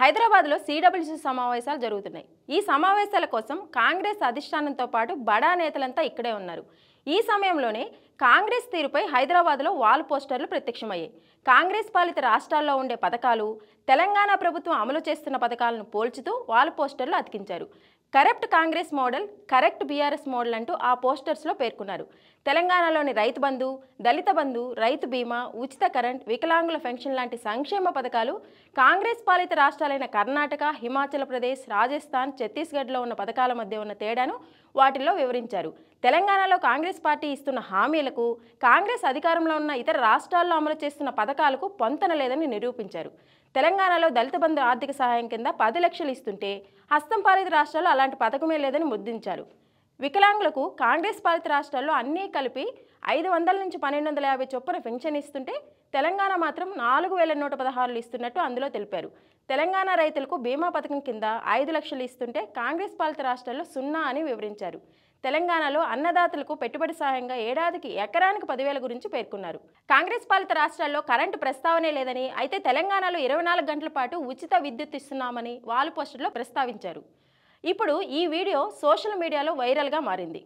హైదరాబాద్లో సిడబ్ల్యూసీ సమావేశాలు జరుగుతున్నాయి ఈ సమావేశాల కోసం కాంగ్రెస్ అధిష్టానంతో పాటు బడా నేతలంతా ఇక్కడే ఉన్నారు ఈ సమయంలోనే కాంగ్రెస్ తీరుపై హైదరాబాద్లో వాల్ పోస్టర్లు ప్రత్యక్షమయ్యాయి కాంగ్రెస్ పాలిత రాష్ట్రాల్లో ఉండే పథకాలు తెలంగాణ ప్రభుత్వం అమలు చేస్తున్న పథకాలను పోల్చుతూ వాల్ పోస్టర్లు అతికించారు corrupt Congress model correct BRS model అంటూ ఆ పోస్టర్స్లో పేర్కొన్నారు తెలంగాణలోని రైతు బంధు దళిత బంధు రైతు బీమా ఉచిత కరెంట్ వికలాంగుల పెన్షన్ లాంటి సంక్షేమ పథకాలు కాంగ్రెస్ పాలిత రాష్ట్రాలైన కర్ణాటక హిమాచల్ ప్రదేశ్ రాజస్థాన్ ఛత్తీస్గఢ్లో ఉన్న పథకాల మధ్య ఉన్న తేడాను వాటిల్లో వివరించారు తెలంగాణలో కాంగ్రెస్ పార్టీ ఇస్తున్న హామీలకు కాంగ్రెస్ అధికారంలో ఉన్న ఇతర రాష్ట్రాల్లో అమలు చేస్తున్న పథకాలకు పొంతన లేదని నిరూపించారు తెలంగాణలో దళిత బంధు ఆర్థిక సహాయం కింద పది లక్షలు ఇస్తుంటే హస్తం పాలిత రాష్ట్రాల్లో అలాంటి పథకమే లేదని ముద్దించారు వికలాంగులకు కాంగ్రెస్ పాలిత రాష్ట్రాల్లో అన్నీ కలిపి ఐదు వందల నుంచి పన్నెండు వందల యాభై చొప్పున పెన్షన్ ఇస్తుంటే తెలంగాణ మాత్రం నాలుగు వేల నూట పదహారులు ఇస్తున్నట్టు అందులో తెలిపారు తెలంగాణ రైతులకు బీమా పథకం కింద ఐదు లక్షలు ఇస్తుంటే కాంగ్రెస్ పాలిత రాష్ట్రాల్లో సున్నా అని వివరించారు తెలంగాణలో అన్నదాతలకు పెట్టుబడి సహాయంగా ఏడాదికి ఎకరానికి పదివేల గురించి పేర్కొన్నారు కాంగ్రెస్ పాలిత రాష్ట్రాల్లో కరెంటు ప్రస్తావనే లేదని అయితే తెలంగాణలో ఇరవై నాలుగు గంటల పాటు ఉచిత విద్యుత్ ఇస్తున్నామని వాల్ పోస్టర్లో ప్రస్తావించారు ఇప్పుడు ఈ వీడియో సోషల్ మీడియాలో వైరల్గా మారింది